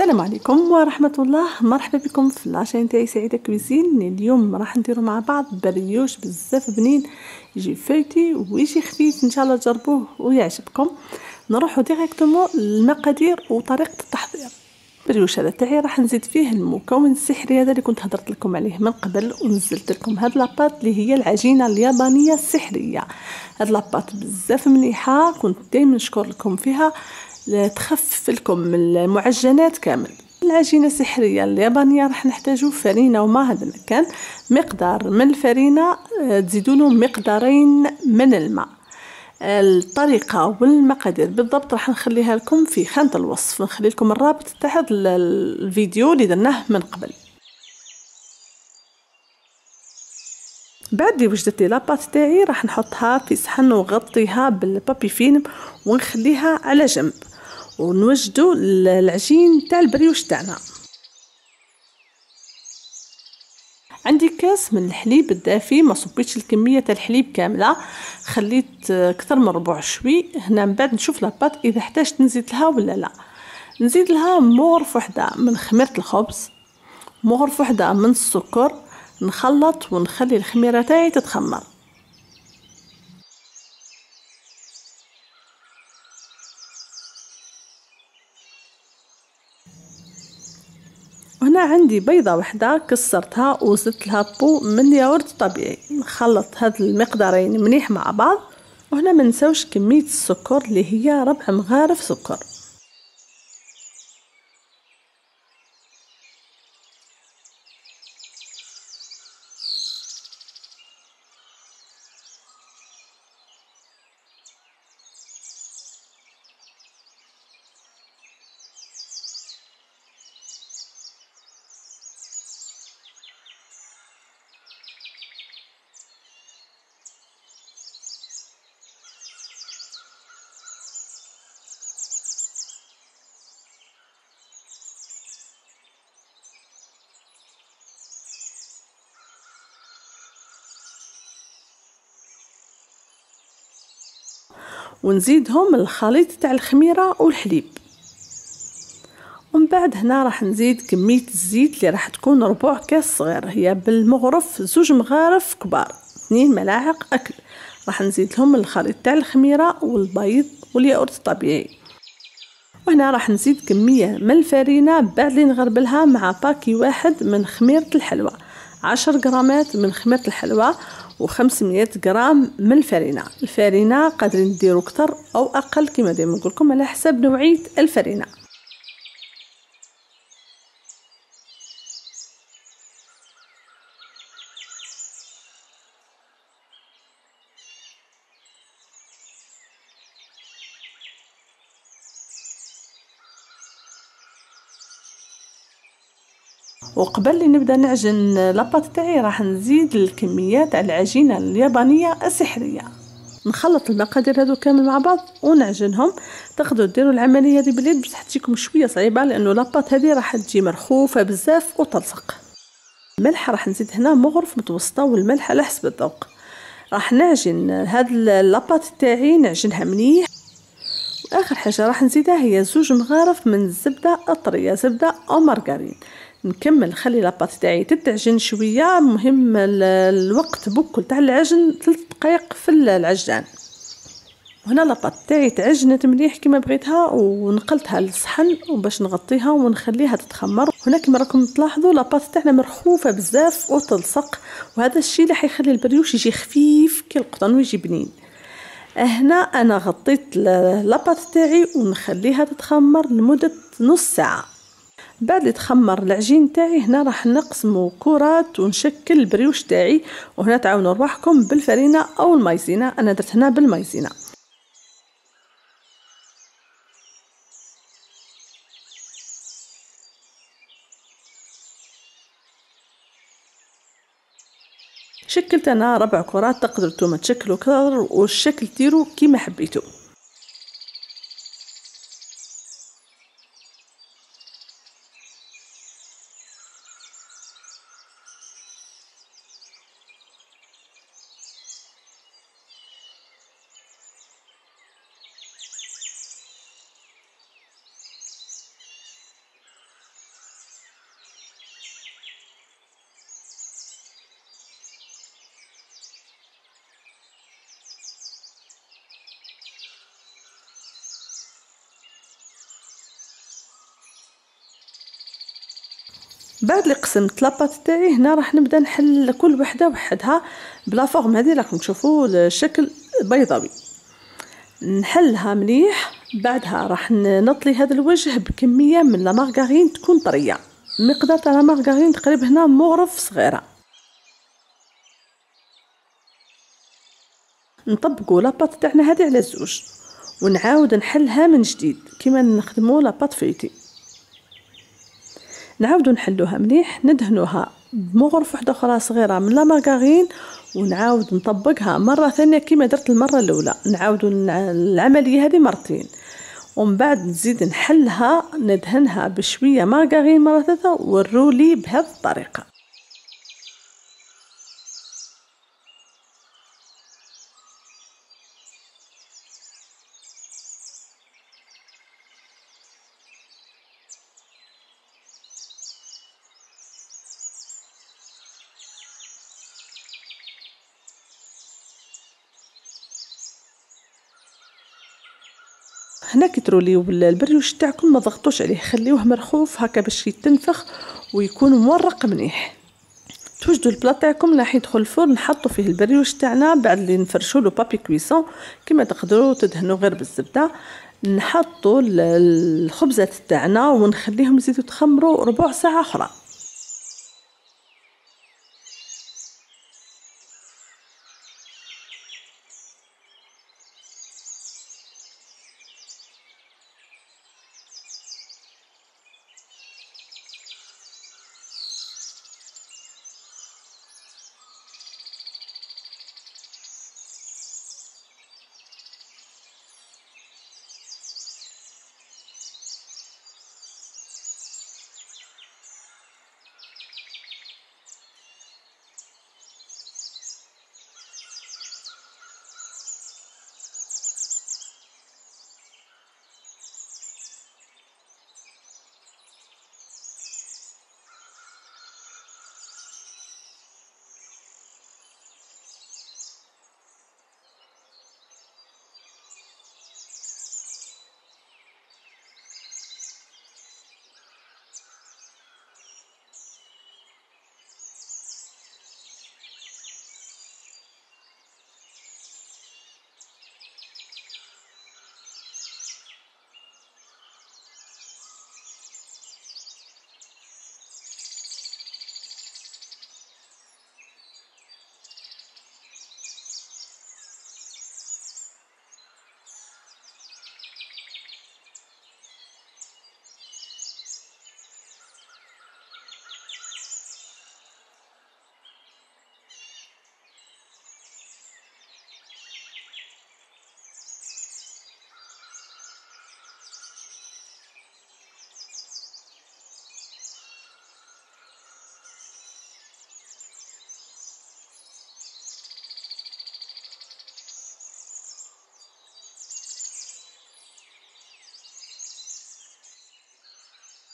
السلام عليكم ورحمة الله مرحبا بكم في لاشين تاعي سعيدة كويزين اليوم راح نديرو مع بعض بريوش بزاف بنين يجي فوتي ويجي خفيف ان شاء الله تجربوه ويعجبكم نروحو ديريكتومون للمقادير وطريقة التحضير بريوش هذا تاعي راح نزيد فيه المكون السحري هذا اللي كنت هضرت لكم عليه من قبل ونزلت لكم هاد لاباط اللي هي العجينه اليابانيه السحريه هاد لاباط بزاف مليحه كنت دائما نشكر لكم فيها لتخفف لكم المعجنات كامل العجينه السحريه اليابانيه راح نحتاجو فرينه وما هذا المكان مقدار من الفرينه آه، تزيدوا له مقدارين من الماء الطريقه والمقادير بالضبط راح نخليها لكم في خانه الوصف نخلي لكم الرابط تحت الفيديو اللي درناه من قبل بعد اللي وجدت لاباط تاعي راح نحطها في صحن وغطيها بالبابي فيلم ونخليها على جنب ونوجدوا العجين تاع البريوش تاعنا عندي كاس من الحليب الدافي ما صبيتش الكميه تاع الحليب كامله خليت اكثر من ربع شوي هنا من بعد نشوف لاباط اذا احتاجت نزيد لها ولا لا نزيد لها مغرف وحده من خميره الخبز مغرف وحده من السكر نخلط ونخلي الخميره تاعي تتخمر عندي بيضة وحدة كسرتها وزدت لها بو من ياورت طبيعي نخلط هاد المقدارين مليح مع بعض وهنا ما نساوش كمية السكر اللي هي ربع مغارف سكر ونزيدهم الخليط تاع الخميره والحليب ومن بعد هنا راح نزيد كميه الزيت اللي راح تكون ربع كاس صغير هي بالمغرف زوج مغارف كبار اثنين ملاعق اكل راح نزيد لهم الخليط تاع الخميره والبيض والياقورت الطبيعي وهنا راح نزيد كميه من الفرينه بعد اللي نغربلها مع باكي واحد من خميره الحلوى عشر غرامات من خميره الحلوى و500 غرام من الفرينه الفرينه قادرين ديروا كتر او اقل كما ديما نقول لكم على حسب نوعيه الفرينه وقبل اللي نبدا نعجن لاباط تاعي راح نزيد الكميه تاع العجينه اليابانيه السحريه نخلط المقادير هذو كامل مع بعض ونعجنهم تقدروا ديروا العمليه هذه دي باليد بصح تجيكم شويه صعيبه لانه لاباط هذه راح تجي مرخوفه بزاف وتلصق الملح راح نزيد هنا مغرف متوسطه والملح على حسب الذوق راح نعجن هاد لاباط تاعي نعجنها مليح واخر حاجه راح نزيدها هي زوج مغارف من الزبده الطريه زبده او مارغرين نكمل نخلي لاباط تاعي تتعجن شويه مهم الوقت بكل تاع العجن ثلاث دقائق في العجان هنا لاباط تاعي تعجنت مليح كما بغيتها ونقلتها للصحن وباش نغطيها ونخليها تتخمر هنا كما راكم تلاحظوا لاباط تاعنا مرخوفه بزاف وتلصق وهذا الشيء اللي حيخلي البريوش يجي خفيف كالقطن ويجي بنين هنا انا غطيت لاباط تاعي ونخليها تتخمر لمده نص ساعه بعد تخمر العجين تاعي هنا راح نقسمه كرات ونشكل البريوش تاعي وهنا تعاونوا رواحكم بالفرينه او المايزينا انا درت هنا بالمايزينا شكلت انا ربع كرات تقدرتو ما تشكلو كرر والشكل ديرو كيما حبيتو بعد اللي قسمت لاباط تاعي هنا راح نبدا نحل كل وحده وحدها بلا فورم هذه راكم تشوفوا الشكل بيضاوي نحلها مليح بعدها راح نطلي هذا الوجه بكميه من المارغرين تكون طريه مقدار تاع المارغرين تقريبا هنا مغرف صغيره نطبقوا لاباط تاعنا هذه على الزوج ونعاود نحلها من جديد كيما نخدموا لاباط فيتي نعاودو نحلوها مليح ندهنوها بمغرف وحده اخرى صغيره من لا مارغارين ونعاود نطبقها مره ثانيه كيما درت المره الاولى نعاودو العمليه هذه مرتين ومن بعد نزيد نحلها ندهنها بشويه مارغارين مره ثالثه والرولي بهذه الطريقه هنا كي تروليو البريوش تاعكم ما ضغطوش عليه خليوه مرخوف هكا باش يتنفخ ويكون مورق مليح توجدوا البلا تاعكم راح يدخل الفرن نحطوا فيه البريوش تاعنا بعد اللي نفرشوا له بابي كويسون كما تقدروا تدهنوا غير بالزبده نحطوا الخبزات تاعنا ونخليهم يزيدوا تخمروا ربع ساعه اخرى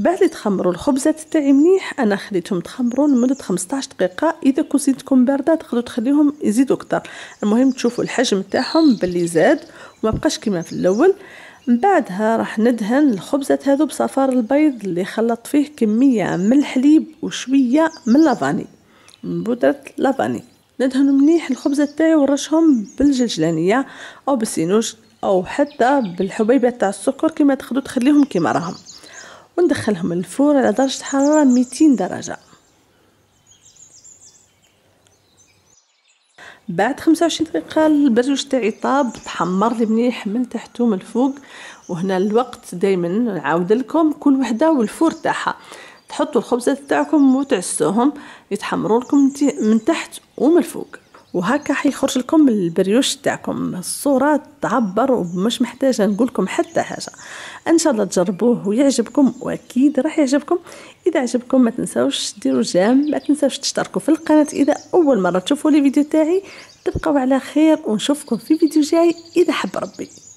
بعد تخمروا الخبزه تاعي مليح انا خليتهم تخمروا لمده 15 دقيقه اذا كوزينتكم بارده تقدروا تخليهم يزيدوا اكثر المهم تشوفوا الحجم تاعهم باللي زاد وما بقاش كيما في الاول من بعدها راح ندهن الخبزة هذو بصفار البيض اللي خلطت فيه كمية من الحليب وشوية من لافاني من بودرة لافاني ندهن مليح الخبزة تاعي ورشهم بالجلجلانية أو بالسينوش أو حتى بالحبيبات تاع السكر كما تاخدو تخليهم كما راهم وندخلهم للفرن على درجه حراره 200 درجه بعد 25 دقيقه البرجوش تاعي طاب تحمر لي مليح من تحته من الفوق وهنا الوقت دائما نعاود لكم كل وحده والفور تاعها تحطوا الخبزات تاعكم وتعسوهم يتحمروا لكم من تحت ومن الفوق وهكا حيخرج لكم البريوش تاعكم الصوره تعبر ومش محتاجه نقولكم حتى حاجه ان شاء الله تجربوه ويعجبكم واكيد راح يعجبكم اذا عجبكم ما تنساوش ديروا جام ما تنساوش تشتركوا في القناه اذا اول مره تشوفوا لي فيديو تاعي تبقوا على خير ونشوفكم في فيديو جاي اذا حب ربي